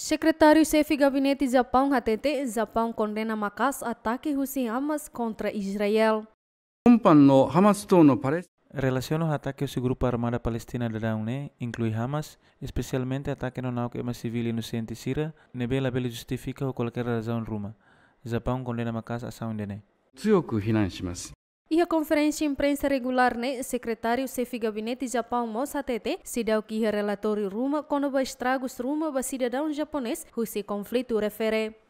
Sekretary Sefi Gabinete Japão HTT, Japão condena Macas ataque russo em Hamas contra Israel. Relaciona o ataque do grupo armado palestina da UNE, inclui Hamas, especialmente ataque no nauque uma civil inocente Sira, nebela bela justifica ou qualquer razão ruma. Japão condena Macas a ação de 強く非難します。a conferência imprensa regular né, secretário chefe gabinete Japão se deu que relatório ruma quando estragos ruma ba cidadão japonês, cusi conflito refere.